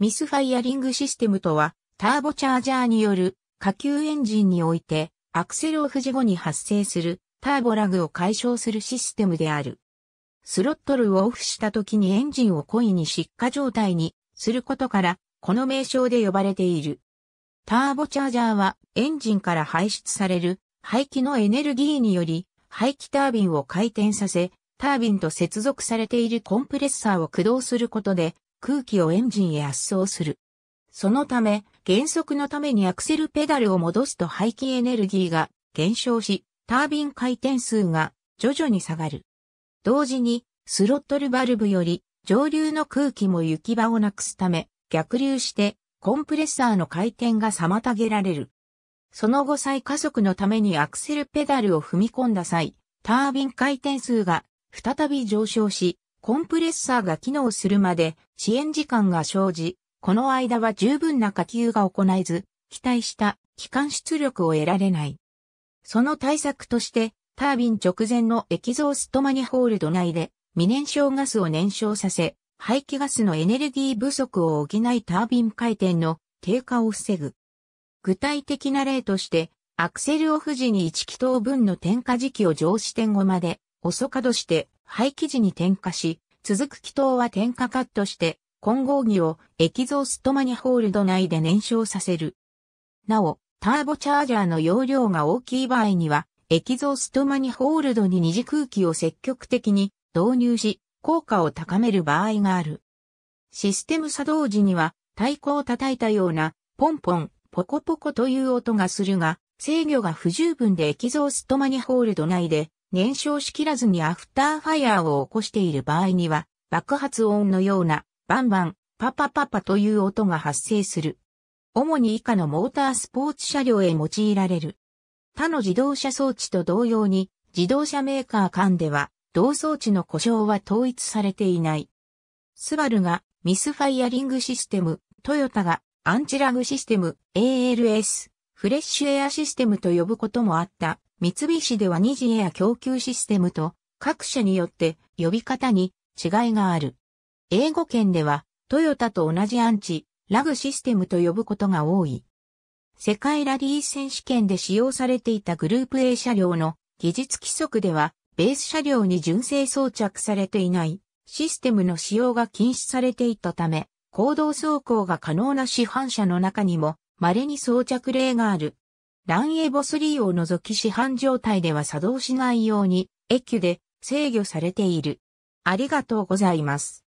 ミスファイアリングシステムとは、ターボチャージャーによる下級エンジンにおいて、アクセルオフ時後に発生するターボラグを解消するシステムである。スロットルをオフした時にエンジンを故意に失火状態にすることから、この名称で呼ばれている。ターボチャージャーはエンジンから排出される排気のエネルギーにより、排気タービンを回転させ、タービンと接続されているコンプレッサーを駆動することで、空気をエンジンへ圧送する。そのため、減速のためにアクセルペダルを戻すと排気エネルギーが減少し、タービン回転数が徐々に下がる。同時に、スロットルバルブより上流の空気も行き場をなくすため、逆流してコンプレッサーの回転が妨げられる。その後再加速のためにアクセルペダルを踏み込んだ際、タービン回転数が再び上昇し、コンプレッサーが機能するまで遅延時間が生じ、この間は十分な下級が行えず、期待した機関出力を得られない。その対策として、タービン直前のエキゾーストマニホールド内で未燃焼ガスを燃焼させ、排気ガスのエネルギー不足を補いタービン回転の低下を防ぐ。具体的な例として、アクセルオフ時に1気筒分の点火時期を上視点後まで遅稼働して廃棄時に点火し、続く気筒は点火カットして、混合儀をエキゾーストマニホールド内で燃焼させる。なお、ターボチャージャーの容量が大きい場合には、エキゾーストマニホールドに二次空気を積極的に導入し、効果を高める場合がある。システム作動時には、太鼓を叩いたような、ポンポン、ポコポコという音がするが、制御が不十分でエキゾーストマニホールド内で燃焼しきらずにアフターファイアーを起こしている場合には、爆発音のような、バンバン、パパパパという音が発生する。主に以下のモータースポーツ車両へ用いられる。他の自動車装置と同様に、自動車メーカー間では、同装置の故障は統一されていない。スバルがミスファイアリングシステム、トヨタがアンチラグシステム、ALS、フレッシュエアシステムと呼ぶこともあった三菱では二次エア供給システムと各社によって呼び方に違いがある。英語圏ではトヨタと同じアンチ、ラグシステムと呼ぶことが多い。世界ラリー選手権で使用されていたグループ A 車両の技術規則ではベース車両に純正装着されていないシステムの使用が禁止されていたため、行動走行が可能な市販車の中にも稀に装着例がある。ランエボスリーを除き市販状態では作動しないように、エキュで制御されている。ありがとうございます。